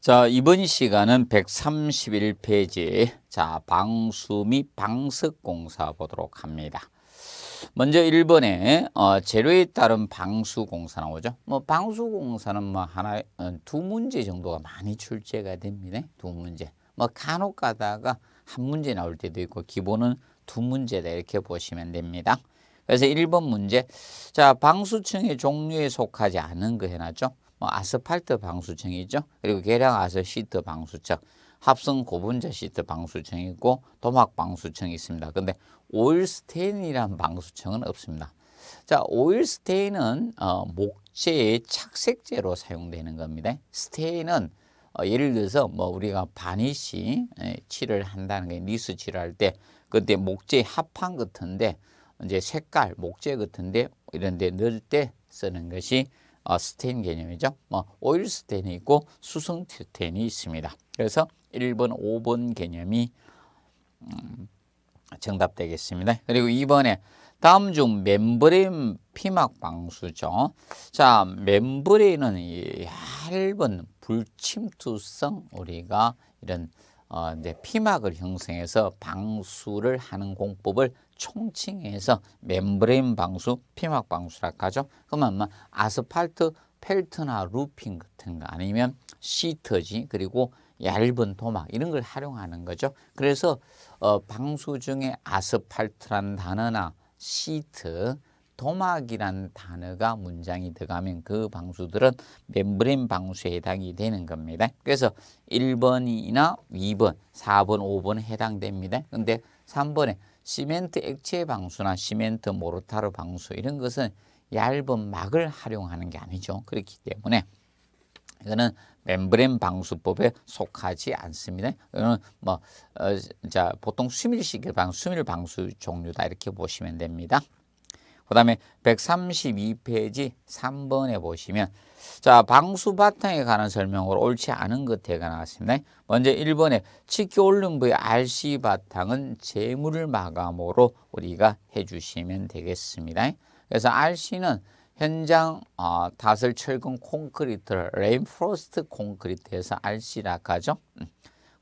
자, 이번 시간은 131페이지. 자, 방수 및 방석 공사 보도록 합니다. 먼저 1번에 어, 재료에 따른 방수 공사 나오죠. 뭐 방수 공사는 뭐 하나 어, 두 문제 정도가 많이 출제가 됩니다. 두 문제. 뭐 간혹 가다가 한 문제 나올 때도 있고 기본은 두 문제다 이렇게 보시면 됩니다. 그래서 1번 문제. 자, 방수층의 종류에 속하지 않은 거 해놨죠. 뭐 아스팔트 방수층이죠. 그리고 계량 아서 시트 방수층, 합성 고분자 시트 방수층 있고 도막 방수층이 있습니다. 근데 오일 스테인이란 방수층은 없습니다. 자, 오일 스테인은 어, 목재의 착색제로 사용되는 겁니다. 스테인은 어, 예를 들어서 뭐 우리가 바니시 예, 칠을 한다는 게 니스 칠할 때 그때 목재 합판 같은데 이제 색깔 목재 같은데 이런 데 넣을 때 쓰는 것이 어, 스테인 개념이죠. 뭐 오일 스테인이 있고 수성 스테인이 있습니다. 그래서 1번, 5번 개념이 음, 정답 되겠습니다. 그리고 2번에 다음 중 멤브레인 피막 방수죠. 자, 멤브레인은 이 얇은 불침투성 우리가 이런 어, 이제 피막을 형성해서 방수를 하는 공법을 총칭해서 멤브레인 방수, 피막 방수라고 하죠. 그러면 아스팔트 펠트나 루핑 같은 거 아니면 시트지 그리고 얇은 도막 이런 걸 활용하는 거죠. 그래서 어, 방수 중에 아스팔트란 단어나 시트, 도막이란 단어가 문장이 들어가면 그 방수들은 멤브레인 방수에 해당이 되는 겁니다. 그래서 1번이나 2번, 4번, 5번에 해당됩니다. 근데 3번에 시멘트 액체 방수나 시멘트 모르타르 방수 이런 것은 얇은 막을 활용하는 게 아니죠. 그렇기 때문에 이거는 멤브레 방수법에 속하지 않습니다. 이거는 뭐, 어, 자, 보통 수밀식 방, 수밀 방수 종류다 이렇게 보시면 됩니다. 그 다음에 132페이지 3번에 보시면 자 방수 바탕에 관한 설명으로 옳지 않은 것에가 나왔습니다. 먼저 1번에 치기올림브의 RC 바탕은 재물을 마감으로 우리가 해주시면 되겠습니다. 그래서 RC는 현장 어, 다슬 철근 콘크리트를 레인프로스트 콘크리트에서 RC라 하죠. 음.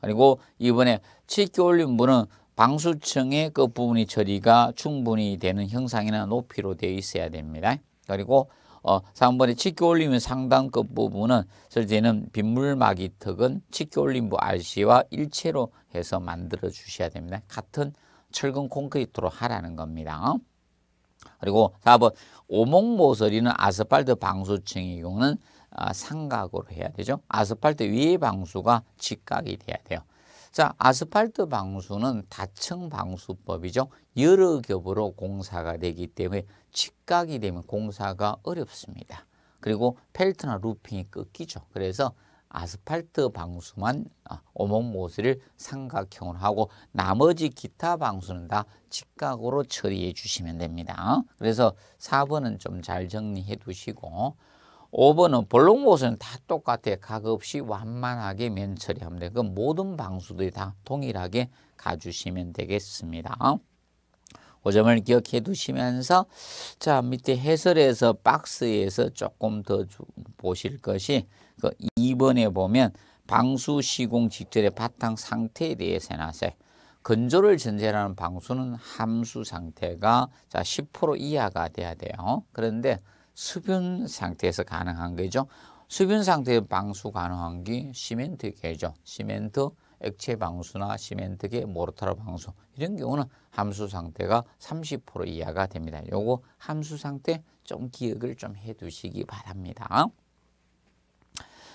그리고 이번에 치기올림브는 방수층의 그부분이 처리가 충분히 되는 형상이나 높이로 되어 있어야 됩니다. 그리고 어, 3번에 치켜 올림의 상단 끝부분은 설제는 빗물막이 턱은 치켜 올림부 RC와 일체로 해서 만들어 주셔야 됩니다. 같은 철근 콘크리트로 하라는 겁니다. 그리고 4번 오목 모서리는 아스팔트 방수층의 경우는 아, 삼각으로 해야 되죠. 아스팔트 위의 방수가 직각이 돼야 돼요. 자, 아스팔트 방수는 다층 방수법이죠. 여러 겹으로 공사가 되기 때문에 직각이 되면 공사가 어렵습니다. 그리고 펠트나 루핑이 끊기죠. 그래서 아스팔트 방수만 오목 아, 모서리를 삼각형으로 하고 나머지 기타 방수는 다 직각으로 처리해 주시면 됩니다. 그래서 4번은 좀 잘 정리해 두시고 5번은 볼록못은 모다 똑같아. 요각 없이 완만하게 면 처리하면 돼. 그 모든 방수들이 다 동일하게 가주시면 되겠습니다. 그 점을 기억해 두시면서 자 밑에 해설에서 박스에서 조금 더 주, 보실 것이 그 2번에 보면 방수 시공 직전의 바탕 상태에 대해서 해놨어요. 건조를 전제 하는 방수는 함수 상태가 자10% 이하가 돼야 돼요. 그런데 수변 상태에서 가능한 거죠. 수분 상태에 방수 가능한 게 시멘트 계죠. 시멘트 액체 방수나 시멘트계 모르타르 방수 이런 경우는 함수 상태가 30% 이하가 됩니다. 요거 함수 상태 좀 기억을 좀 해두시기 바랍니다.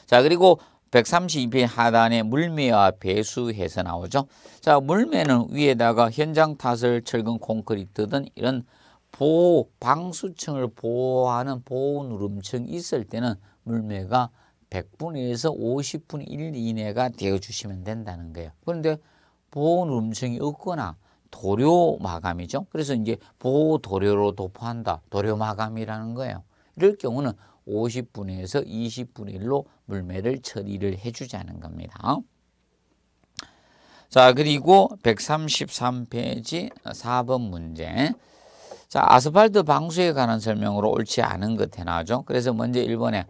자 그리고 132회 하단에 물매와 배수해서 나오죠. 자 물매는 위에다가 현장 타설 철근 콘크리트 등 이런 보호, 방수층을 보호하는 보호누름층이 있을 때는 물매가 100분에서 50분 1 이내가 되어주시면 된다는 거예요. 그런데 보호누름층이 없거나 도료 마감이죠. 그래서 이제 보호 도료로 도포한다. 도료 마감이라는 거예요. 이럴 경우는 50분에서 2 0분 1로 물매를 처리를 해주자는 겁니다. 자, 그리고 133페이지 4번 문제. 자, 아스팔트 방수에 관한 설명으로 옳지 않은 것 해나죠. 그래서 먼저 1번에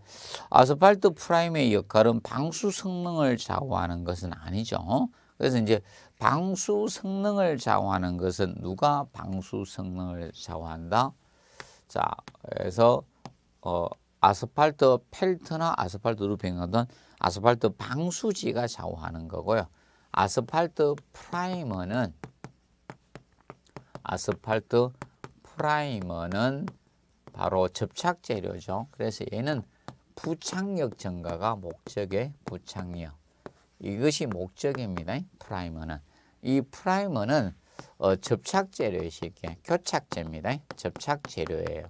아스팔트 프라임의 역할은 방수 성능을 좌우하는 것은 아니죠. 그래서 이제 방수 성능을 좌우하는 것은 누가 방수 성능을 좌우한다? 자, 그래서 어, 아스팔트 펠트나 아스팔트 루핑 어떤 아스팔트 방수지가 좌우하는 거고요. 아스팔트 프라이머는 아스팔트 프라이머는 바로 접착 재료죠. 그래서 얘는 부착력 증가가 목적의 부착력. 이것이 목적입니다. 프라이머는. 이 프라이머는 어, 접착 재료의 쉽게 교착제입니다. 접착 재료예요.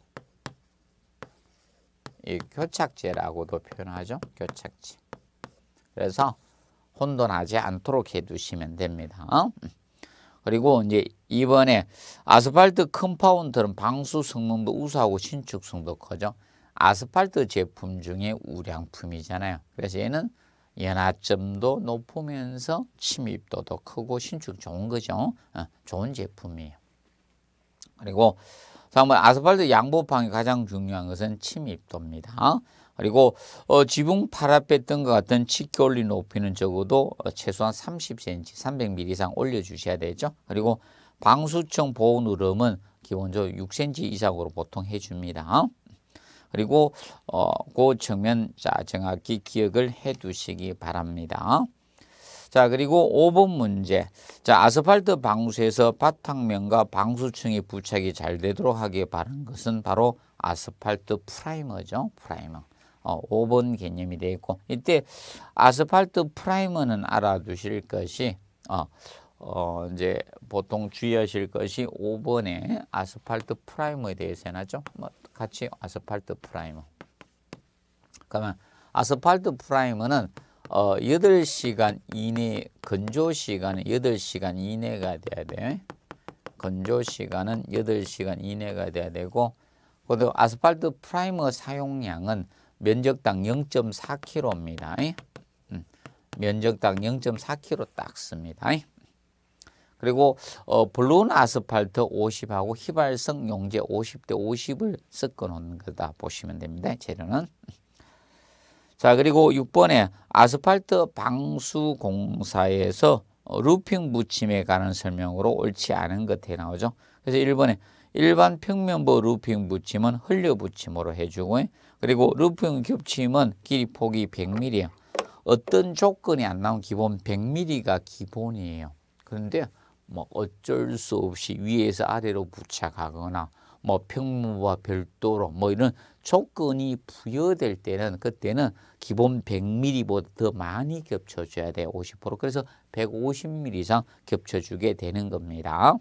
이 교착제라고도 표현하죠. 교착제. 그래서 혼돈하지 않도록 해두시면 됩니다. 어? 그리고 이제 이번에 아스팔트 컴파운드는 방수 성능도 우수하고 신축성도 커죠. 아스팔트 제품 중에 우량품이잖아요. 그래서 얘는 연화점도 높으면서 침입도도 크고 신축 좋은 거죠. 어, 좋은 제품이에요. 그리고 다음은 아스팔트 양보방이 가장 중요한 것은 침입도입니다. 어? 그리고 어, 지붕 팔라뺐던것 같은 치켜 올린 높이는 적어도 어, 최소한 30cm, 300mm 이상 올려주셔야 되죠. 그리고 방수층 보호 누름은 기본적으로 6cm 이상으로 보통 해줍니다. 그리고 어, 그 측면 자 정확히 기억을 해두시기 바랍니다. 자 그리고 5번 문제 자 아스팔트 방수에서 바탕면과 방수층이 부착이 잘 되도록 하기에 바른 것은 바로 아스팔트 프라이머죠 프라이머 어, 5번 개념이 되어 있고 이때 아스팔트 프라이머는 알아두실 것이 어, 어, 이제 보통 주의하실 것이 5번에 아스팔트 프라이머에 대해서 해놨죠. 뭐 같이 아스팔트 프라이머. 그러면 아스팔트 프라이머는 어, 8시간 이내, 건조 시간은 8시간 이내가 돼야 돼. 건조 시간은 8시간 이내가 돼야 되고, 그리고 아스팔트 프라이머 사용량은 면적당 0.4kg입니다. 음. 면적당 0.4kg 딱 씁니다. 그리고 어, 블루는 아스팔트 50하고 휘발성 용제 50대 50을 섞어 놓은 거다 보시면 됩니다. 재료는. 자 그리고 6번에 아스팔트 방수공사에서 어, 루핑 붙임에 관한 설명으로 옳지 않은 것에 나오죠. 그래서 1번에 일반 평면부 뭐 루핑 붙임은 흘려 붙임으로 해주고 그리고 루핑 겹침은 길이 폭이 100mm예요. 어떤 조건이 안 나온 기본 100mm가 기본이에요. 그런데 뭐 어쩔 수 없이 위에서 아래로 부착하거나 뭐 평무와 별도로 뭐 이런 조건이 부여될 때는 그때는 기본 100mm보다 더 많이 겹쳐줘야 돼요. 50% 그래서 150mm 이상 겹쳐주게 되는 겁니다.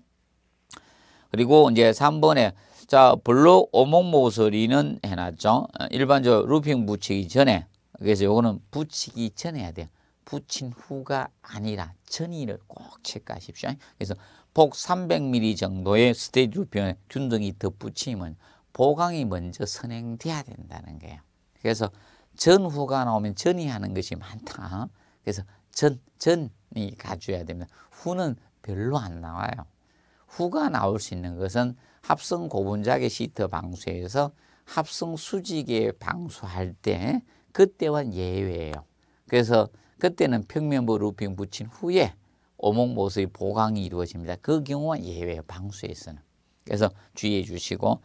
그리고 이제 3번에 자 블록 오목 모서리는 해놨죠. 어, 일반적으로 루핑 붙이기 전에 그래서 요거는 붙이기 전에 해야 돼요. 붙인 후가 아니라 전이를 꼭 체크하십시오. 그래서 폭 300mm 정도의 스테이지 루핑에 균등이 덧붙이면 보강이 먼저 선행돼야 된다는 거예요. 그래서 전후가 나오면 전이 하는 것이 많다. 그래서 전, 전이 가져야 됩니다. 후는 별로 안 나와요. 후가 나올 수 있는 것은 합성 고분자계 시트 방수에서 합성 수직에 방수할 때 그때와 예외예요. 그래서 그때는 평면부 루핑 붙인 후에 오목 모서의 보강이 이루어집니다. 그 경우가 예외 방수에서는. 그래서 주의해 주시고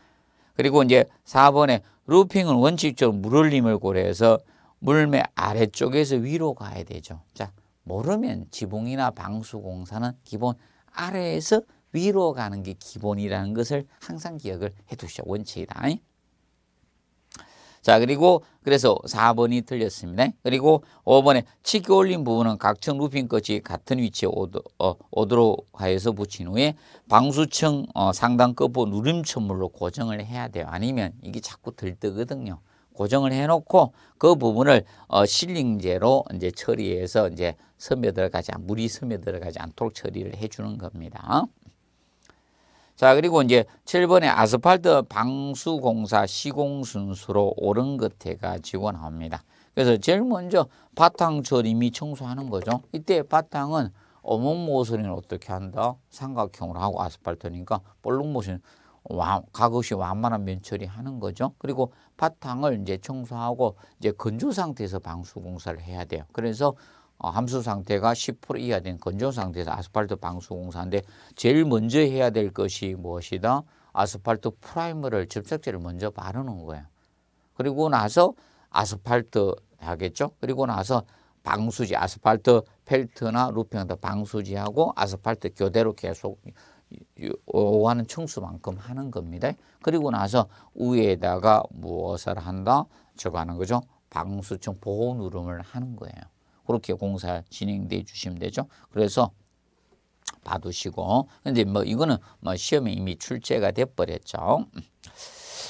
그리고 이제 4번에 루핑은 원칙적으로 물흘림을 고려해서 물매 아래쪽에서 위로 가야 되죠. 자, 모르면 지붕이나 방수 공사는 기본 아래에서 위로 가는 게 기본이라는 것을 항상 기억을 해두셔오 원칙이다. 자 그리고 그래서 4번이 틀렸습니다. 그리고 5번에 치기 올린 부분은 각층 루핑 끝이 같은 위치에 오도, 어, 로 하여서 붙인 후에 방수층 어, 상단 끝부 누림천물로 고정을 해야 돼요. 아니면 이게 자꾸 들뜨거든요. 고정을 해놓고 그 부분을 어, 실링제로 이제 처리해서 이제 섬에 들어가지 물이 섬에 들어가지 않도록 처리를 해주는 겁니다. 자 그리고 이제 7번에 아스팔트 방수공사 시공 순수로 오른 끝에가 지원합니다. 그래서 제일 먼저 바탕 처리미 청소하는 거죠. 이때 바탕은 어문 모서리는 어떻게 한다? 삼각형으로 하고 아스팔트니까 볼록 모서리는 가급이 완만한 면 처리하는 거죠. 그리고 바탕을 이제 청소하고 이제 건조 상태에서 방수 공사를 해야 돼요. 그래서 어, 함수 상태가 10% 이하 된 건조 상태에서 아스팔트 방수 공사인데 제일 먼저 해야 될 것이 무엇이다? 아스팔트 프라이머를 접착제를 먼저 바르는 거예요. 그리고 나서 아스팔트 하겠죠. 그리고 나서 방수지 아스팔트 펠트나 루핑에다 방수지하고 아스팔트 교대로 계속 오하는 청수만큼 하는 겁니다. 그리고 나서 위에다가 무엇을 한다? 저거 하는 거죠. 방수층 보호 누름을 하는 거예요. 그렇게 공사 진행돼 주시면 되죠. 그래서 봐두시고 근데 뭐 이거는 뭐 시험에 이미 출제가 돼버렸죠.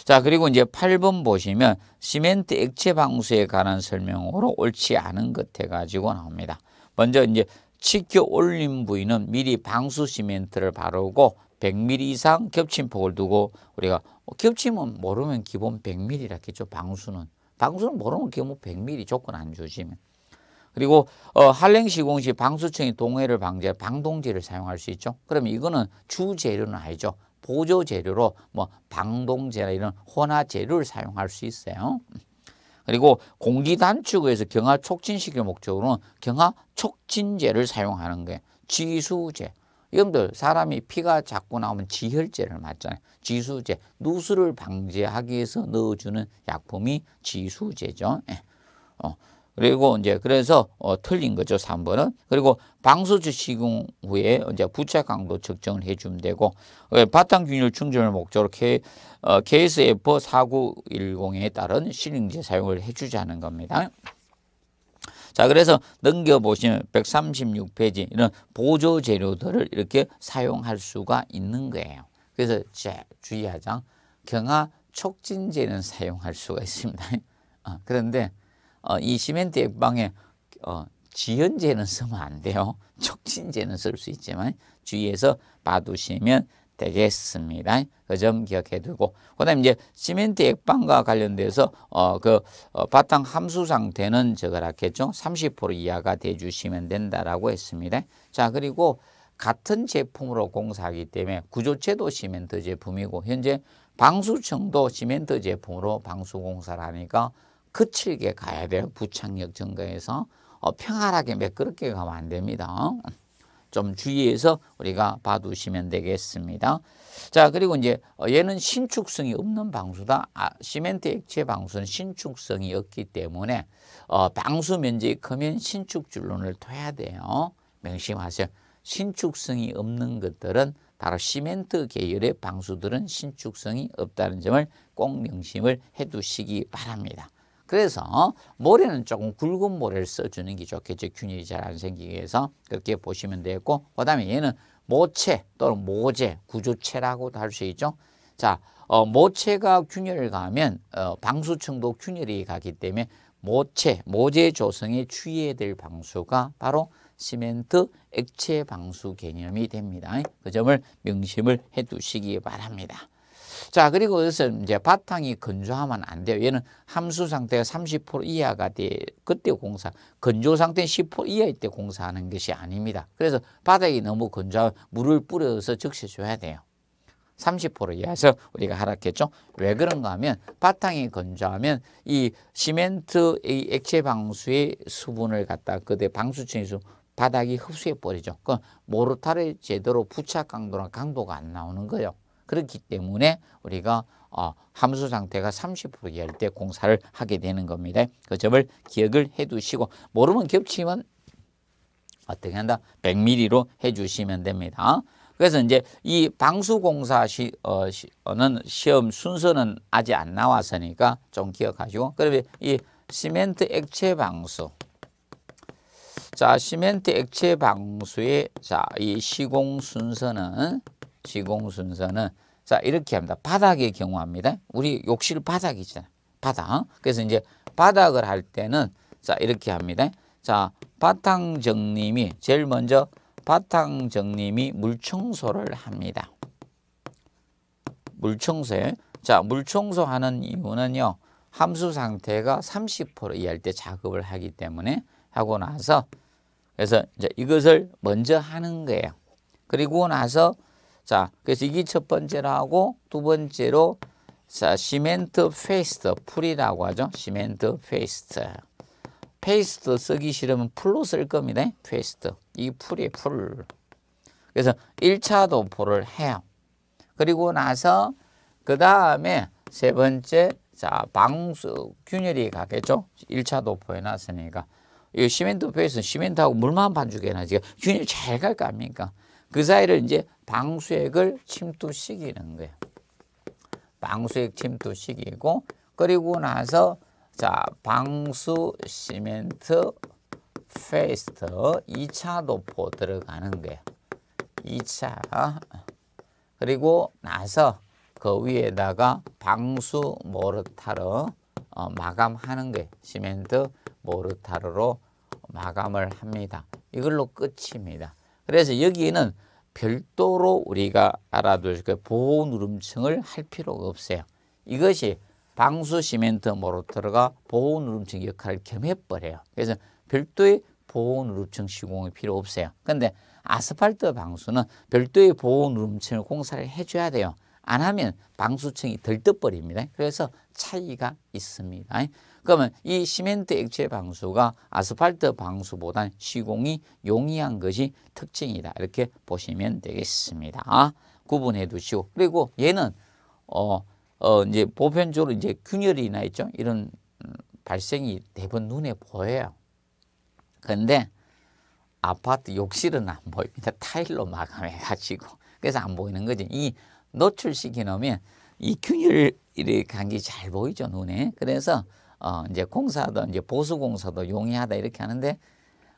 자 그리고 이제 8번 보시면 시멘트 액체 방수에 관한 설명으로 옳지 않은 것 해가지고 나옵니다. 먼저 이제 치켜 올린 부위는 미리 방수 시멘트를 바르고 100mm 이상 겹침 폭을 두고 우리가 뭐 겹침은 모르면 기본 100mm라 겠죠 방수는 방수는 모르면 기본 100mm 조건 안 주시면 그리고 어, 한랭 시공 시 방수층이 동해를 방지해 방동제를 사용할 수 있죠. 그럼 이거는 주 재료는 아니죠. 보조 재료로 뭐 방동제나 이런 혼화 재료를 사용할 수 있어요. 그리고 공기 단축에서 경화 촉진시킬 목적으로는 경화 촉진제를 사용하는 게 지수제. 여러분들 사람이 피가 자꾸 나오면 지혈제를 맞잖아요. 지수제. 누수를 방지하기 위해서 넣어주는 약품이 지수제죠. 예. 어. 그리고 이제 그래서 어, 틀린 거죠. 3번은. 그리고 방수주 시공 후에 이제 부채 강도 측정을 해주면 되고 어, 바탕 균율 충전을 목적으로 K, 어, KSF 4910에 따른 실행제 사용을 해주자는 겁니다. 자, 그래서 넘겨보시면 136페이지 이런 보조 재료들을 이렇게 사용할 수가 있는 거예요. 그래서 주의하자 경화 촉진제는 사용할 수가 있습니다. 어, 그런데 어, 이 시멘트 액방에 어, 지연제는 쓰면 안 돼요. 촉진제는 쓸 수 있지만 주의해서 봐두시면 되겠습니다. 그 점 기억해 두고 그다음 에 이제 시멘트 액방과 관련돼서 어그 어, 바탕 함수 상태는 저거라겠죠. 30% 이하가 돼 주시면 된다라고 했습니다. 자, 그리고 같은 제품으로 공사하기 때문에 구조체도 시멘트 제품이고 현재 방수층도 시멘트 제품으로 방수 공사를 하니까 거칠게 가야 돼요. 부착력 증가해서 어, 평안하게 매끄럽게 가면 안 됩니다. 좀 주의해서 우리가 봐두시면 되겠습니다. 자 그리고 이제 어, 얘는 신축성이 없는 방수다. 아, 시멘트 액체 방수는 신축성이 없기 때문에 어, 방수 면적이 크면 신축줄론을 둬야 돼요. 명심하세요. 신축성이 없는 것들은 바로 시멘트 계열의 방수들은 신축성이 없다는 점을 꼭 명심을 해두시기 바랍니다. 그래서 모래는 조금 굵은 모래를 써주는 게 좋겠죠. 균이 잘 안 생기게 해서 그렇게 보시면 되겠고 그 다음에 얘는 모체 또는 모재, 구조체라고도 할 수 있죠. 자, 어, 모체가 균열을 가면 어, 방수층도 균열이 가기 때문에 모체, 모재 조성에 추이해야 될 방수가 바로 시멘트 액체 방수 개념이 됩니다. 그 점을 명심을 해 두시기 바랍니다. 자, 그리고 이것은 이제 바탕이 건조하면 안 돼요. 얘는 함수 상태가 30% 이하가 돼 그때 공사, 건조 상태 는10% 이하일 때 공사하는 것이 아닙니다. 그래서 바닥이 너무 건조하면 물을 뿌려서 적셔줘야 돼요. 30% 이하에서 우리가 하락했죠. 왜 그런가 하면 바탕이 건조하면 이 시멘트 이 액체 방수의 수분을 갖다 그대 방수층의 수 바닥이 흡수해 버리죠. 그 모르타를 제대로 부착 강도나 강도가 안 나오는 거예요. 그렇기 때문에 우리가 어, 함수 상태가 30%이하때 공사를 하게 되는 겁니다. 그 점을 기억을 해두시고 모르면 겹치면 어떻게 한다? 100mm로 해주시면 됩니다. 그래서 이제 이 방수공사 시, 어, 시, 는 시험 순서는 아직 안 나왔으니까 좀 기억하시고 그러면 이 시멘트 액체 방수 자 시멘트 액체 방수의 자이 시공 순서는 지공순서는 자 이렇게 합니다. 바닥의 경우 합니다. 우리 욕실 바닥이잖아요. 바닥. 그래서 이제 바닥을 할 때는 자 이렇게 합니다. 자 바탕정님이 제일 먼저 바탕정님이 물청소를 합니다. 물청소에 자 물청소하는 이유는요. 함수 상태가 30%이할때 작업을 하기 때문에 하고 나서 그래서 이제 이것을 먼저 하는 거예요. 그리고 나서 자, 그래서 이게 첫 번째로 하고 두 번째로 자, 시멘트 페이스트 풀이라고 하죠. 시멘트 페이스트. 페이스트 쓰기 싫으면 풀로 쓸 겁니다. 페이스트. 이 풀이 풀. 그래서 1차도 포를 해요. 그리고 나서 그 다음에 세 번째 자 방수 균열이 가겠죠. 1차 도포해 놨으니까. 이 시멘트 페이스서 시멘트하고 물만 반죽해 놨지니 균열 잘갈거 아닙니까? 그 사이를 이제 방수액을 침투시키는 거예요. 방수액 침투시키고 그리고 나서 자 방수 시멘트 페이스트 2차 도포 들어가는 거예요. 2차 그리고 나서 그 위에다가 방수 모르타로 어, 마감하는 게 시멘트 모르타르로 마감을 합니다. 이걸로 끝입니다. 그래서 여기는 별도로 우리가 알아둘 그 보호 누름층을 할 필요가 없어요. 이것이 방수 시멘트 모로터가 보호 누름층 역할을 겸해버려요. 그래서 별도의 보호 누름층 시공이 필요 없어요. 근데 아스팔트 방수는 별도의 보호 누름층을 공사를 해줘야 돼요. 안 하면 방수층이 들떠버립니다. 그래서 차이가 있습니다. 그러면 이 시멘트 액체 방수가 아스팔트 방수보단 시공이 용이한 것이 특징이다. 이렇게 보시면 되겠습니다. 구분해 두시고 그리고 얘는 어, 어 이제 보편적으로 이제 균열이나 있죠. 이런 음, 발생이 대부분 눈에 보여요. 근데 아파트 욕실은 안 보입니다. 타일로 마감해가지고. 그래서 안 보이는 거지. 이 노출시키놓으면 이 균열의 간게 잘 보이죠, 눈에. 그래서 어, 이제 공사도 이제 보수 공사도 용이하다 이렇게 하는데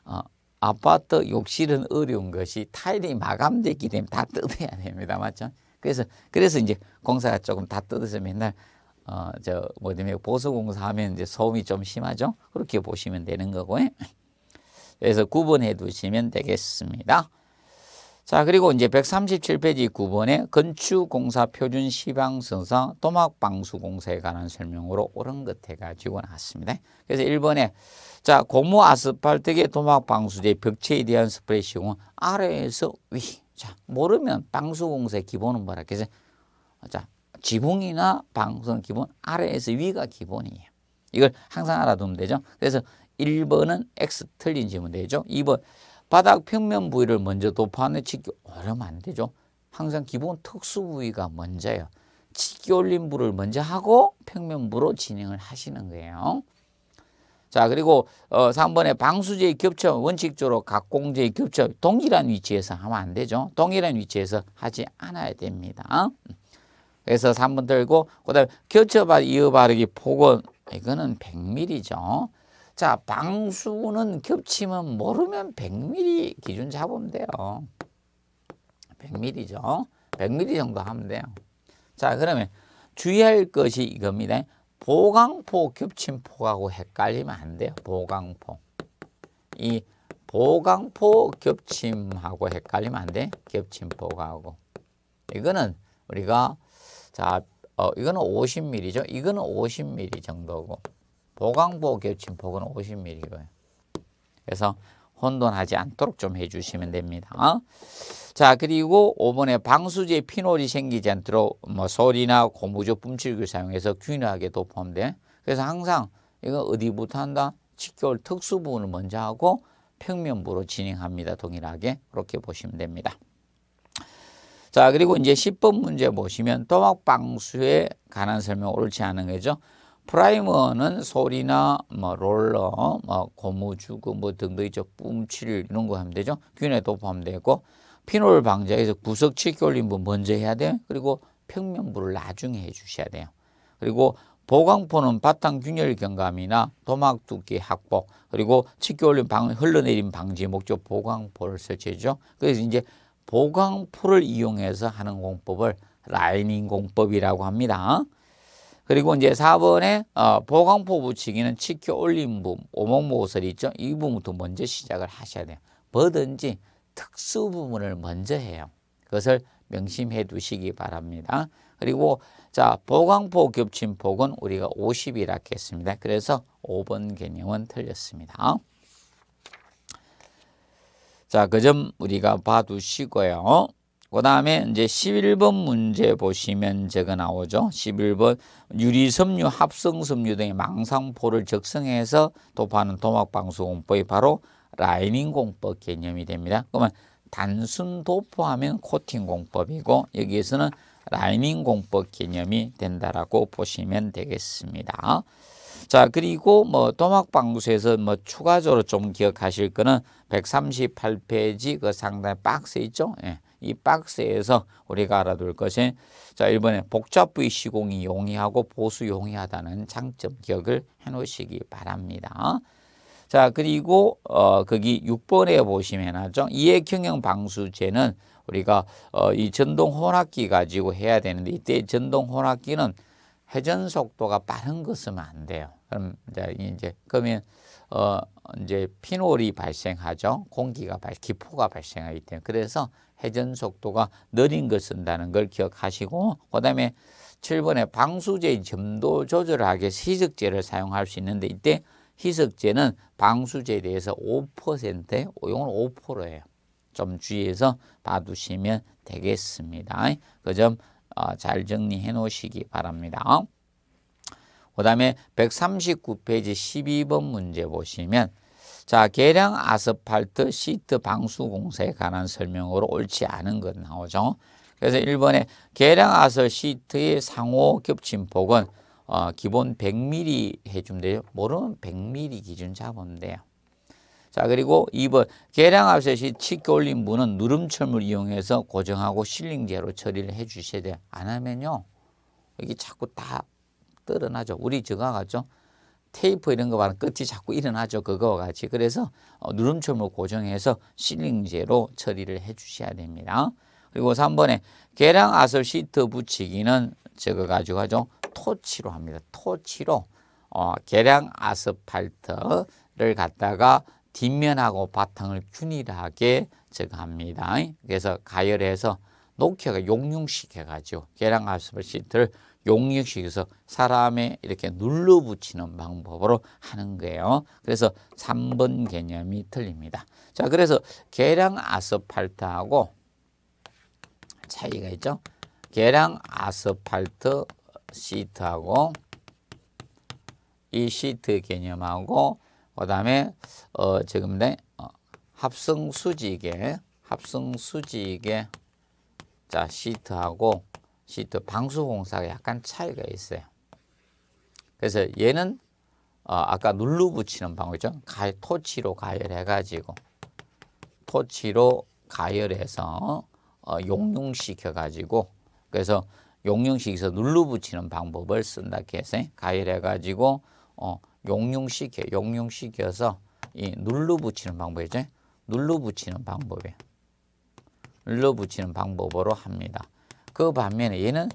어, 아파트 욕실은 어려운 것이 타일이 마감됐기 때문에 다 뜯어야 됩니다. 맞죠? 그래서 그래서 이제 공사가 조금 다 뜯어서 맨날 어, 저 뭐냐면 뭐 보수 공사하면 이제 소음이 좀 심하죠. 그렇게 보시면 되는 거고요. 그래서 구분해 두시면 되겠습니다. 자, 그리고 이제 137페이지 9번에 건축공사 표준 시방선상 도막방수공사에 관한 설명으로 옳은 것 해가지고 나왔습니다. 그래서 1번에 자, 고무 아스팔트계 도막방수제 벽체에 대한 스프레이 시공은 아래에서 위. 자, 모르면 방수공사의 기본은 뭐라 그래서 자, 지붕이나 방수는 기본 아래에서 위가 기본이에요. 이걸 항상 알아두면 되죠. 그래서 1번은 X 틀린 지문 되죠. 2번 바닥 평면 부위를 먼저 도포하는 치기 어려면 안 되죠. 항상 기본 특수 부위가 먼저예요. 치기 올림부를 먼저 하고 평면부로 진행을 하시는 거예요. 자 그리고 어, 3번에 방수제의 겹쳐 원칙적으로 각공제의 겹쳐 동일한 위치에서 하면 안 되죠. 동일한 위치에서 하지 않아야 됩니다. 그래서 3번 들고 그다음에 겹쳐 이어 바르기 폭은 이거는 100mm죠. 자, 방수는 겹치면 모르면 100mm 기준 잡으면 돼요. 100mm죠. 100mm 정도 하면 돼요. 자, 그러면 주의할 것이 이겁니다. 보강포 겹침폭하고 헷갈리면 안 돼요. 보강포. 이 보강포 겹침하고 헷갈리면 안 돼. 겹침폭하고. 이거는 우리가 자, 어, 이거는 50mm죠. 이거는 50mm 정도고. 보강보 겹친 폭은 50mm고요. 그래서 혼돈하지 않도록 좀 해주시면 됩니다. 어? 자 그리고 5번에 방수제 피놀이 생기지 않도록 뭐소리나 고무조 뿜칠기 사용해서 균일하게 도포하면 그래서 항상 이거 어디부터 한다? 직결 특수 부분을 먼저 하고 평면부로 진행합니다. 동일하게 그렇게 보시면 됩니다. 자 그리고 이제 10번 문제 보시면 또막방수에 관한 설명 옳지 않은 거죠. 프라이머는 소리나 뭐 롤러, 뭐 고무 주고 뭐 등등이죠. 뿜칠 이런 거 하면 되죠. 균에 도포함 되고 피놀 방지해서 구석 칠기올린분 뭐 먼저 해야 돼요. 그리고 평면부를 나중에 해 주셔야 돼요. 그리고 보강포는 바탕 균열 경감이나 도막 두께 확보 그리고 칠기올린방흘러내린 방지 목적 보강포를 설치해죠. 그래서 이제 보강포를 이용해서 하는 공법을 라이닝 공법이라고 합니다. 그리고 이제 4번에 어, 보강포 붙이기는 치켜 올린 부분, 오목 모서 있죠? 이 부분부터 먼저 시작을 하셔야 돼요. 뭐든지 특수 부분을 먼저 해요. 그것을 명심해 두시기 바랍니다. 그리고 자 보강포 겹친 폭은 우리가 50이라 했습니다. 그래서 5번 개념은 틀렸습니다. 자, 그 점 우리가 봐두시고요. 그 다음에 이제 11번 문제 보시면 제가 나오죠. 11번 유리섬유, 합성섬유 등의 망상포를 적성해서 도파는 도막방수공법이 바로 라이닝 공법 개념이 됩니다. 그러면 단순 도포하면 코팅 공법이고 여기에서는 라이닝 공법 개념이 된다라고 보시면 되겠습니다. 자 그리고 뭐 도막방수에서 뭐 추가적으로 좀 기억하실 거는 138페이지 그 상단에 박스 있죠. 예. 이 박스에서 우리가 알아둘 것이 자 1번에 복잡 부위 시공이 용이하고 보수 용이하다는 장점 기억을 해놓으시기 바랍니다. 자 그리고 어 거기 6번에 보시면 하죠. 이액형형 방수제는 우리가 어, 이 전동 혼합기 가지고 해야 되는데 이때 전동 혼합기는 회전 속도가 빠른 것은 안 돼요. 그럼 이제 이제 그러면 어 이제 피놀이 발생하죠. 공기가 발 기포가 발생하기 때문에 그래서 회전 속도가 느린 것쓴다는걸 기억하시고 그다음에 7번에 방수제의 점도 조절하게 희석제를 사용할 수 있는데 이때 희석제는 방수제에 대해서 5%에 이건 5%예요. 좀 주의해서 봐두시면 되겠습니다. 그 점잘 어, 정리해 놓으시기 바랍니다. 그 다음에 139페이지 12번 문제 보시면 자, 계량 아스팔트 시트 방수 공사에 관한 설명으로 옳지 않은 것 나오죠. 그래서 1번에 계량 아스 시트의 상호 겹침 폭은 어, 기본 100mm 해주면 돼요. 모르면 100mm 기준 잡으면 돼요. 자 그리고 2번 계량 압셋이 치켜 올린 분은 누름철물 이용해서 고정하고 실링제로 처리를 해 주셔야 돼요. 안 하면요. 여기 자꾸 다 떨어나죠. 우리 저가 같죠. 테이프 이런 거 봐는 끝이 자꾸 일어나죠. 그거와 같이. 그래서 어, 누름처럼 고정해서 실링제로 처리를 해 주셔야 됩니다. 그리고 3번에 계량 아설 시트 붙이기는 저거 가지고 하죠. 토치로 합니다. 토치로 어, 계량 아스팔트를 갖다가 뒷면하고 바탕을 균일하게 저거 합니다. 그래서 가열해서 녹혀가 용융시켜가지고 계량 아스팔트 시트를 용역식에서 사람에 이렇게 눌러붙이는 방법으로 하는 거예요. 그래서 3번 개념이 틀립니다. 자, 그래서 계량 아스팔트하고 차이가 있죠. 계량 아스팔트 시트하고 이 시트 개념하고 그다음에 어 지금 내 합성 수직의 합성 수직의 자 시트하고 시트 방수공사가 약간 차이가 있어요. 그래서 얘는 어, 아까 눌러 붙이는 방법이죠. 가, 토치로 가열해가지고 토치로 가열해서 어, 용융시켜가지고 그래서 용융시켜서 눌러 붙이는 방법을 쓴다 해서 가열해가지고 어, 용융시켜 용융시켜서 이 눌러 붙이는 방법이죠. 눌러 붙이는 방법이에요. 눌러 붙이는 방법으로 합니다. 그 반면에 얘는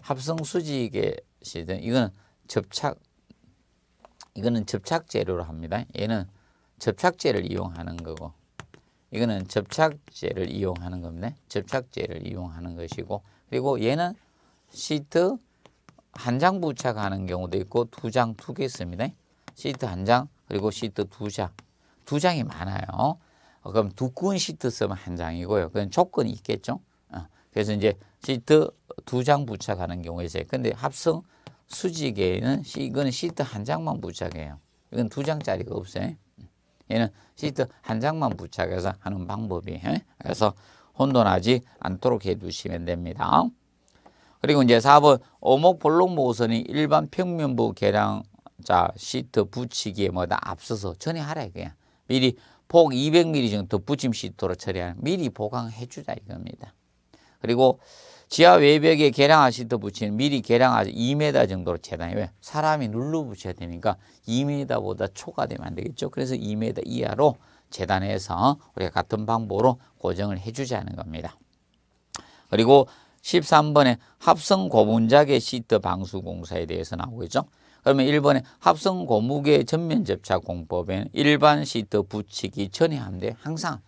합성 수직의 시든 이거는 접착 이거는 접착 제로 합니다. 얘는 접착제를 이용하는 거고 이거는 접착제를 이용하는 겁니다. 접착제를 이용하는 것이고 그리고 얘는 시트 한 장 부착하는 경우도 있고 두 장 두 개 있습니다. 시트 한 장 그리고 시트 두 장. 두 장이 많아요. 그럼 두꺼운 시트 쓰면 한 장이고요. 그건 조건이 있겠죠. 어. 그래서 이제 시트 두 장 부착하는 경우가 있어요. 근데 합성 수직에는 시, 이거는 시트 한 장만 부착해요. 이건 두 장짜리가 없어요. 얘는 시트 한 장만 부착해서 하는 방법이에요. 그래서 혼돈하지 않도록 해두시면 됩니다. 그리고 이제 4번 오목 볼록 모선이 일반 평면부 계량 자 시트 붙이기에 뭐다 앞서서 전에 하라 이거야. 미리 폭 200mm 정도 붙임 시트로 처리하는 미리 보강해 주자 이겁니다. 그리고 지하 외벽에 계량 아시트 붙이는 미리 계량 아시 2m 정도로 재단해 왜 사람이 눌러 붙여야 되니까 2m보다 초과되면 안 되겠죠. 그래서 2m 이하로 재단해서 우리가 같은 방법으로 고정을 해주자는 겁니다. 그리고 13번에 합성 고분자계 시트 방수 공사에 대해서 나오겠죠. 그러면 1번에 합성 고무계 전면 접착 공법에는 일반 시트 붙이기 전에 하면 돼. 항상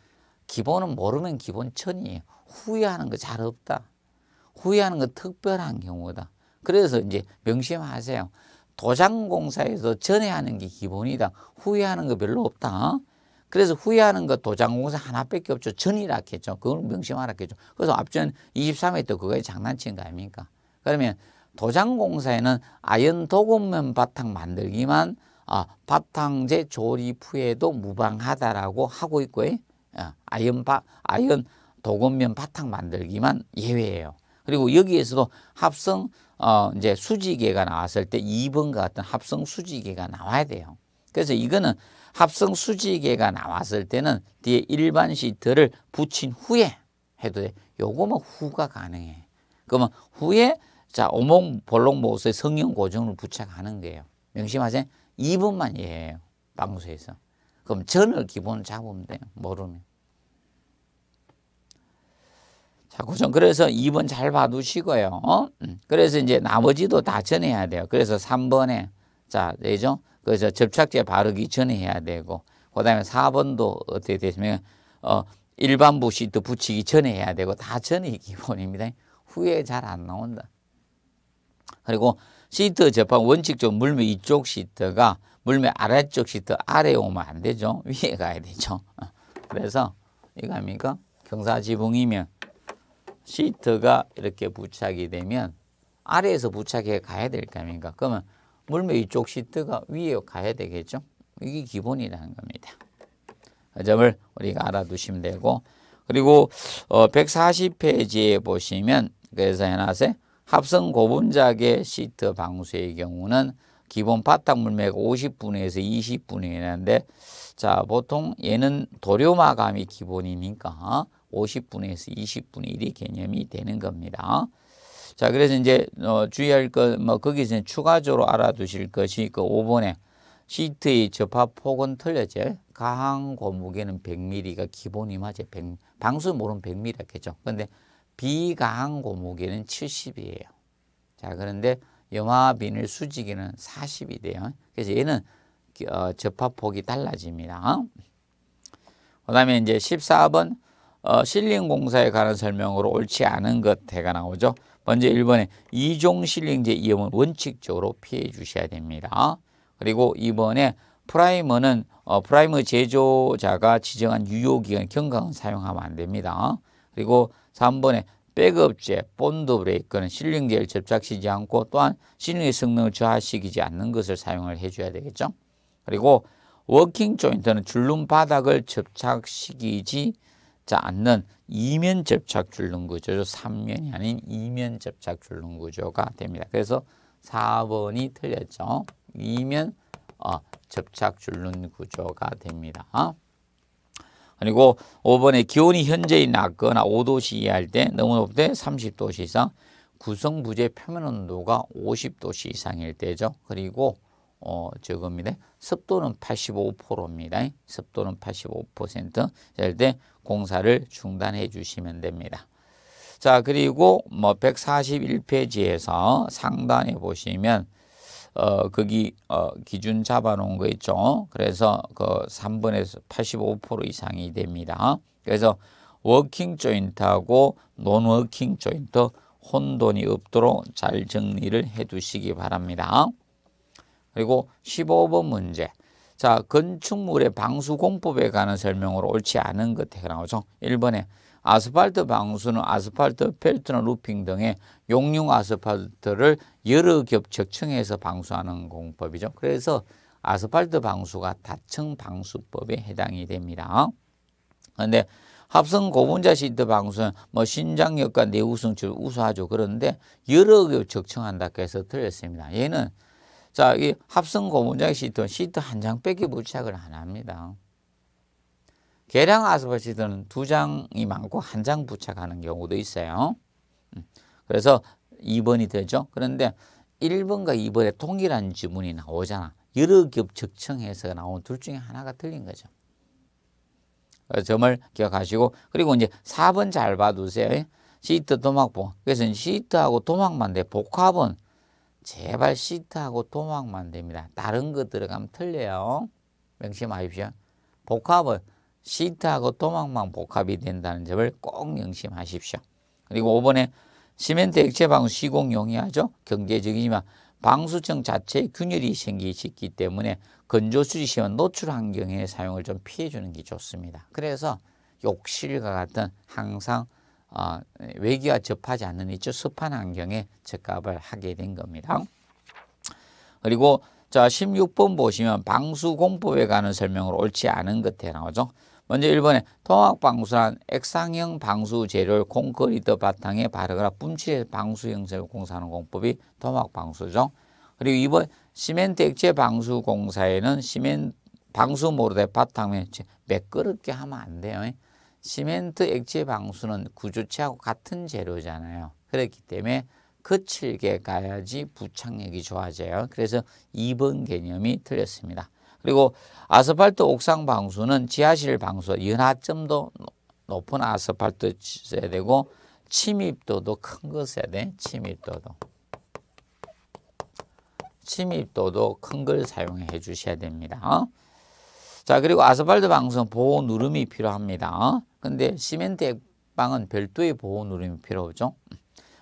기본은 모르면 기본 천이에요. 후회하는 거 잘 없다. 구애하는 건 특별한 경우다. 그래서 이제 명심하세요. 도장공사에서 전에 하는 게 기본이다. 후회 하는 거 별로 없다. 그래서 후회하는 거 도장공사 하나밖에 없죠. 전이라겠죠. 그걸 명심하라겠죠. 그래서 앞전 23회 때 그거에 장난친 거 아닙니까? 그러면 도장공사에는 아연 도금면 바탕 만들기만 아, 바탕재 조립 후에도 무방하다라고 하고 있고 예? 아, 아연, 바, 아연 도금면 바탕 만들기만 예외예요. 그리고 여기에서도 합성 어 이제 수지계가 나왔을 때 2번과 같은 합성 수지계가 나와야 돼요. 그래서 이거는 합성 수지계가 나왔을 때는 뒤에 일반 시트를 붙인 후에 해도 돼. 요거만 후가 가능해. 그러면 후에 자 오목 볼록 모스의 성형 고정을 부착하는 거예요. 명심하세요. 2번만 이해해요. 방수에서. 그럼 전을 기본 잡으면 돼요. 모르면. 자, 고전 그래서 2번 잘 봐두시고요. 어? 음. 그래서 이제 나머지도 다전 해야 돼요. 그래서 3번에 자, 되죠? 그래서 접착제 바르기 전에 해야 되고 그다음에 4번도 어떻게 되시면 어, 일반 부시트 붙이기 전에 해야 되고 다 전이 기본입니다. 후에 잘 안 나온다. 그리고 시트 접합 원칙적 물면 이쪽 시트가 물면 아래쪽 시트 아래 오면 안 되죠. 위에 가야 되죠. 그래서 이거 아닙니까? 경사지붕이면 시트가 이렇게 부착이 되면 아래에서 부착해 가야 될 거 아닙니까? 그러면 물면 이쪽 시트가 위에 가야 되겠죠? 이게 기본이라는 겁니다. 그 점을 우리가 알아두시면 되고 그리고 어 140페이지에 보시면 그래서 해놨어요. 합성 고분자계 시트 방수의 경우는 기본 바닥 물매가 50분에서 20분이라는데 자 보통 얘는 도료 마감이 기본이니까 50분에서 20분의 1이 개념이 되는 겁니다. 자, 그래서 이제 어, 주의할 것, 뭐 거기서 추가적으로 알아두실 것이 그 5번에 시트의 접합폭은 틀렸죠. 강고 무게는 100mm가 기본이 맞아 100, 방수 모르면 100mm겠죠. 근데 비강고 무게는 70이에요. 자, 그런데 염화 비닐 수직에는 40이 돼요. 그래서 얘는 어, 접합폭이 달라집니다. 그 다음에 이제 14번 어, 실링 공사에 관한 설명으로 옳지 않은 것 해가 나오죠. 먼저 1번에 이종 실링제 이염은 원칙적으로 피해 주셔야 됩니다. 그리고 2번에 프라이머는 어, 프라이머 제조자가 지정한 유효기간 경과은 사용하면 안 됩니다. 그리고 3번에 백업제, 본드 브레이크는 실링제를 접착시지 않고 또한 실링의 성능을 저하시키지 않는 것을 사용을 해줘야 되겠죠. 그리고 워킹 조인트는 줄눈 바닥을 접착시키지 자 않는 이면 접착 줄눈 구조, 3면이 아닌 이면 접착 줄눈 구조가 됩니다. 그래서 4번이 틀렸죠. 이면 어, 접착 줄눈 구조가 됩니다. 그리고 5번에 기온이 현재 낮거나 5도씨 이하일 때 너무 높대 30도씨 이상 구성 부재 표면 온도가 50도씨 이상일 때죠. 그리고 어, 저겁니다. 습도는 85%입니다. 습도는 85%. 자, 때 공사를 중단해 주시면 됩니다. 자, 그리고 뭐 141페이지에서 상단에 보시면 어, 거기 어, 기준 잡아 놓은 거 있죠. 그래서 그 3번에서 85% 이상이 됩니다. 그래서 워킹 조인트하고 논 워킹 조인트 혼돈이 없도록 잘 정리를 해 두시기 바랍니다. 그리고 15번 문제. 자, 건축물의 방수 공법에 관한 설명으로 옳지 않은 것에 나오죠. 1번에 아스팔트 방수는 아스팔트 펠트나 루핑 등의 용융 아스팔트를 여러 겹 적층해서 방수하는 공법이죠. 그래서 아스팔트 방수가 다층 방수법에 해당이 됩니다. 그런데 합성 고분자 시트 방수는 뭐 신장력과 내구성치를 우수하죠. 그런데 여러 겹 적층한다고 해서 틀렸습니다. 얘는 자, 이 합성 고문장 시트는 시트 한 장 빼기 부착을 안 합니다. 계량 아스파 시트는 두 장이 많고 한 장 부착하는 경우도 있어요. 음, 그래서 2번이 되죠. 그런데 1번과 2번에 동일한 지문이 나오잖아. 여러 겹 적청해서 나온 둘 중에 하나가 틀린 거죠. 그 점을 기억하시고 그리고 이제 4번 잘 봐두세요. 시트 도막보. 그래서 시트하고 도막만 돼 복합은 제발 시트하고 도망만 됩니다. 다른 거 들어가면 틀려요. 명심하십시오. 복합은 시트하고 도망만 복합이 된다는 점을 꼭 명심하십시오. 그리고 5번에 시멘트 액체 방수 시공 용이하죠. 경제적이지만 방수층 자체에 균열이 생기기 때문에 건조수리시험 노출 환경에 사용을 좀 피해주는 게 좋습니다. 그래서 욕실과 같은 항상 어, 외기와 접하지 않는 이쪽 습한 환경에 적합을 하게 된 겁니다. 그리고 자 16번 보시면 방수공법에 관한 설명으로 옳지 않은 것에 나오죠. 먼저 1번에 통합방수란 액상형 방수 재료를 콘크리트 바탕에 바르거나 분칠해 방수 형태로 공사하는 공법이 통합방수죠. 그리고 2번 시멘트 액체 방수 공사에는 시멘 방수 모르대 바탕에 매끄럽게 하면 안 돼요. 시멘트 액체 방수는 구조체하고 같은 재료잖아요. 그렇기 때문에 거칠게 그 가야지 부착력이 좋아져요. 그래서 2번 개념이 틀렸습니다. 그리고 아스팔트 옥상 방수는 지하실 방수, 연하점도 높은 아스팔트 써야 되고 침입도도 큰거 써야 돼. 침입도도. 침입도도 큰 걸 사용해 주셔야 됩니다. 어? 자 그리고 아스팔트 방수는 보호 누름이 필요합니다. 어? 근데 시멘트 액방은 별도의 보호 누름이 필요하죠.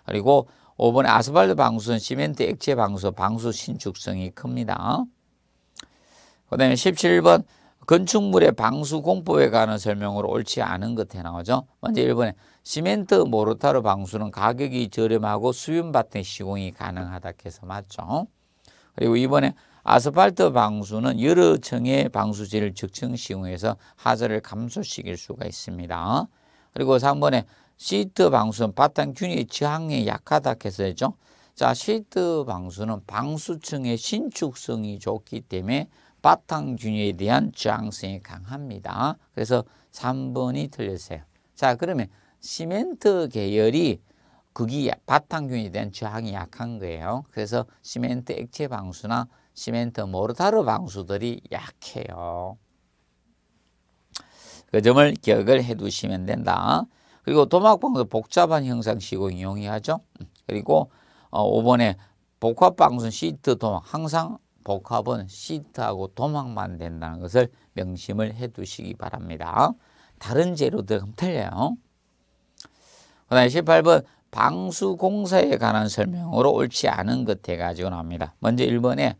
그리고 5번에 아스팔트 방수는 시멘트 액체 방수, 방수 신축성이 큽니다. 그 다음에 17번 건축물의 방수 공법에 관한 설명으로 옳지 않은 것에 나오죠. 먼저 1번에 시멘트 모르타르 방수는 가격이 저렴하고 수윤 바텐 시공이 가능하다 해서 맞죠. 그리고 이번에 아스팔트 방수는 여러 층의 방수질을 적층 시공해서 하자를 감소시킬 수가 있습니다. 그리고 3번에 시트 방수는 바탕균이 저항에 약하다 해서 죠 자, 시트 방수는 방수층의 신축성이 좋기 때문에 바탕균에 대한 저항성이 강합니다. 그래서 3번이 틀렸어요. 자, 그러면 시멘트 계열이 극이 바탕균에 대한 저항이 약한 거예요. 그래서 시멘트 액체 방수나 시멘트 모르타르 방수들이 약해요. 그 점을 기억을 해 두시면 된다. 그리고 도막방도 복잡한 형상 시공이 용하죠 그리고 어, 5번에 복합방수 시트 도막 항상 복합은 시트하고 도막만 된다는 것을 명심을 해 두시기 바랍니다. 다른 재료들 틀려요. 그 다음에 18번 방수공사에 관한 설명으로 옳지 않은 것 해가지고 나옵니다. 먼저 1번에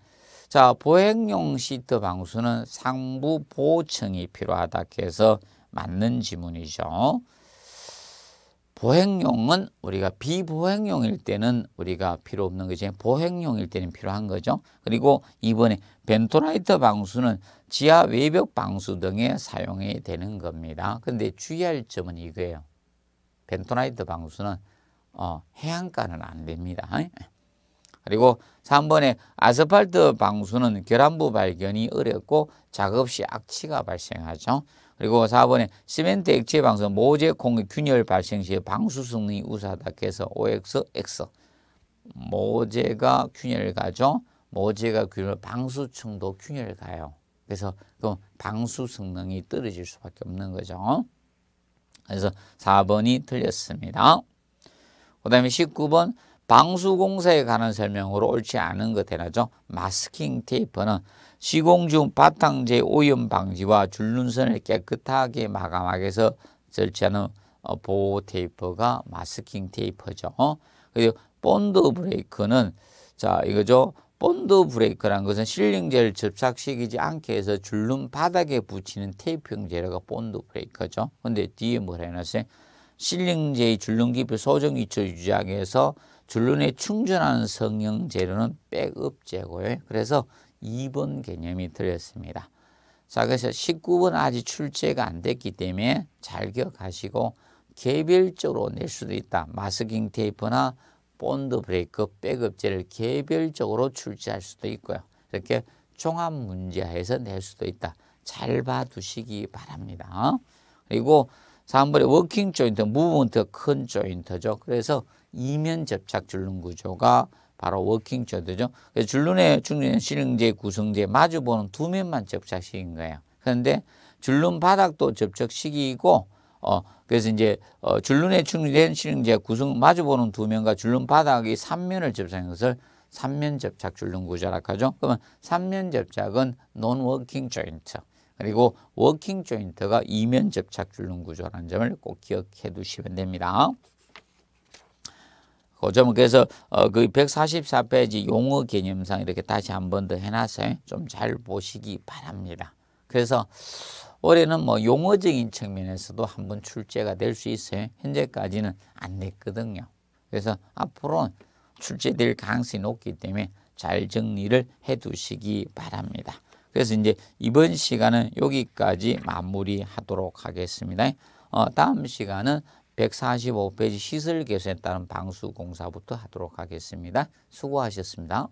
자, 보행용 시트 방수는 상부 보호층이 필요하다 해서 맞는 지문이죠. 보행용은 우리가 비보행용일 때는 우리가 필요 없는 거지 보행용일 때는 필요한 거죠. 그리고 이번에 벤토라이트 방수는 지하 외벽 방수 등에 사용이 되는 겁니다. 근데 주의할 점은 이거예요. 벤토라이트 방수는 어, 해안가는 안 됩니다. 그리고 3번에 아스팔트 방수는 결함부 발견이 어렵고 작업 시 악취가 발생하죠. 그리고 4번에 시멘트 액체 방수 모재 공의 균열 발생 시 방수 성능이 우수하다 해서 OX, X. 모재가 균열 가죠. 모재가 균열, 방수층도 균열 가요. 그래서 그 방수 성능이 떨어질 수밖에 없는 거죠. 그래서 4번이 틀렸습니다. 그 다음에 19번 방수공사에 관한 설명으로 옳지 않은 것 대나죠. 마스킹 테이프는 시공 중 바탕재 오염 방지와 줄눈선을 깨끗하게 마감하기 위해서 설치하는 어, 보호 테이프가 마스킹 테이프죠. 그리고 본드 브레이크는 자 이거죠. 본드 브레이크란 것은 실링제를 접착시키지 않게 해서 줄눈 바닥에 붙이는 테이프형 재료가 본드 브레이크죠. 근데 뒤에 뭐라 해놨어요? 실링제의 줄눈 깊이 소정 위치를 유지하기 위해서 줄눈에 충전하는 성형 재료는 백업 재고요. 그래서 2번 개념이 들렸습니다. 자, 그래서 19번 아직 출제가 안 됐기 때문에 잘 기억하시고 개별적으로 낼 수도 있다. 마스킹 테이프나 본드 브레이크, 백업제를 개별적으로 출제할 수도 있고요. 이렇게 종합 문제에서 낼 수도 있다. 잘 봐두시기 바랍니다. 그리고 3번에 워킹 조인트, 무브먼트 큰 조인트죠. 그래서 이면 접착 줄눈 구조가 바로 워킹 조드죠. 줄눈의 중년 실흥제 구성제 마주보는 두 면만 접착식인 거예요. 그런데 줄눈 바닥도 접착식이고 어 그래서 이제 어 줄눈에 충전된 실흥제 구성 마주보는 두 면과 줄눈 바닥이 삼면을 접착한 것을 삼면 접착 줄눈 구조라고 하죠. 그러면 삼면 접착은 논 워킹 조인트. 그리고 워킹 조인트가 이면 접착 줄눈 구조라는 점을 꼭 기억해 두시면 됩니다. 고점 그 그래서 어, 그 144페이지 용어 개념상 이렇게 다시 한 번 더 해놨어요. 좀 잘 보시기 바랍니다. 그래서 올해는 뭐 용어적인 측면에서도 한 번 출제가 될 수 있어요. 현재까지는 안 됐거든요. 그래서 앞으로 출제될 가능성이 높기 때문에 잘 정리를 해 두시기 바랍니다. 그래서 이제 이번 시간은 여기까지 마무리하도록 하겠습니다. 어, 다음 시간은 145페이지 시설 개선에 따른 방수 공사부터 하도록 하겠습니다. 수고하셨습니다.